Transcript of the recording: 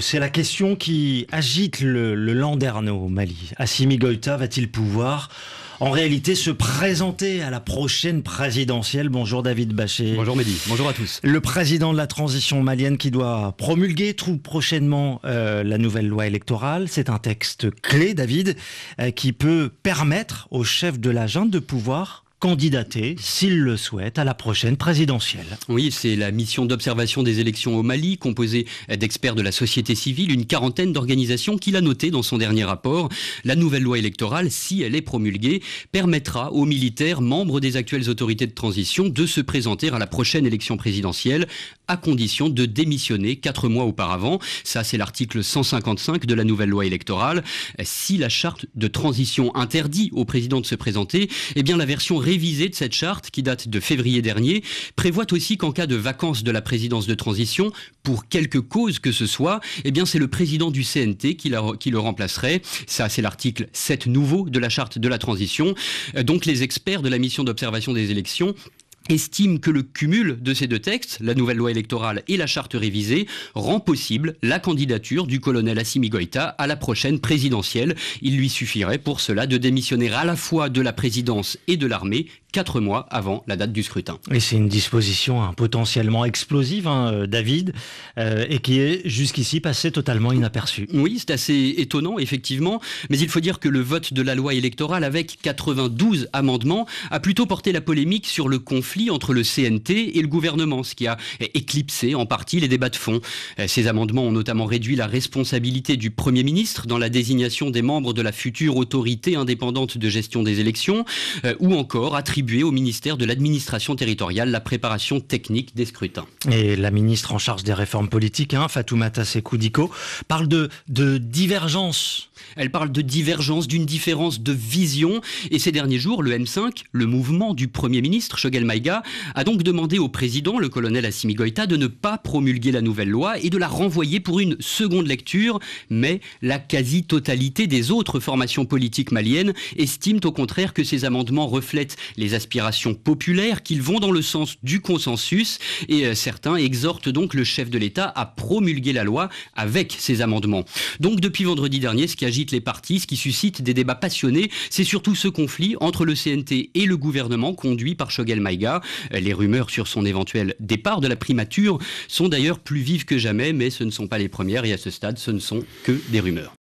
C'est la question qui agite le, le Landerneau au Mali. Assimi Goïta va-t-il pouvoir en réalité se présenter à la prochaine présidentielle. Bonjour David Bachet. Bonjour Mehdi, bonjour à tous. Le président de la transition malienne qui doit promulguer tout prochainement euh, la nouvelle loi électorale. C'est un texte clé, David, euh, qui peut permettre au chef de la junte de pouvoir candidater, s'il le souhaite, à la prochaine présidentielle. Oui, c'est la mission d'observation des élections au Mali, composée d'experts de la société civile, une quarantaine d'organisations qu'il a noté dans son dernier rapport. La nouvelle loi électorale, si elle est promulguée, permettra aux militaires, membres des actuelles autorités de transition, de se présenter à la prochaine élection présidentielle, à condition de démissionner quatre mois auparavant. Ça, c'est l'article 155 de la nouvelle loi électorale. Si la charte de transition interdit au président de se présenter, eh bien la version révisée de cette charte, qui date de février dernier, prévoit aussi qu'en cas de vacances de la présidence de transition, pour quelque cause que ce soit, eh bien c'est le président du CNT qui, qui le remplacerait. Ça, c'est l'article 7 nouveau de la charte de la transition. Euh, donc les experts de la mission d'observation des élections estime que le cumul de ces deux textes, la nouvelle loi électorale et la charte révisée, rend possible la candidature du colonel Assimi Goïta à la prochaine présidentielle. Il lui suffirait pour cela de démissionner à la fois de la présidence et de l'armée quatre mois avant la date du scrutin. Et c'est une disposition hein, potentiellement explosive, hein, euh, David, euh, et qui est jusqu'ici passée totalement inaperçue. Oui, c'est assez étonnant, effectivement, mais il faut dire que le vote de la loi électorale avec 92 amendements a plutôt porté la polémique sur le conflit entre le CNT et le gouvernement, ce qui a éclipsé en partie les débats de fond. Euh, ces amendements ont notamment réduit la responsabilité du Premier ministre dans la désignation des membres de la future autorité indépendante de gestion des élections, ou encore attribué au ministère de l'administration territoriale la préparation technique des scrutins. Et la ministre en charge des réformes politiques, hein, Fatoumata Sekou parle de, de divergence. Elle parle de divergence, d'une différence de vision. Et ces derniers jours, le M5, le mouvement du Premier ministre, Shogel Maïga, a donc demandé au président, le colonel Assimi Goïta, de ne pas promulguer la nouvelle loi et de la renvoyer pour une seconde lecture. Mais la quasi-totalité des autres formations politiques maliennes estiment au contraire que ces amendements reflètent les les aspirations populaires, qu'ils vont dans le sens du consensus et euh, certains exhortent donc le chef de l'État à promulguer la loi avec ces amendements. Donc depuis vendredi dernier, ce qui agite les partis, ce qui suscite des débats passionnés, c'est surtout ce conflit entre le CNT et le gouvernement conduit par Shogel Maïga. Euh, les rumeurs sur son éventuel départ de la primature sont d'ailleurs plus vives que jamais, mais ce ne sont pas les premières et à ce stade, ce ne sont que des rumeurs.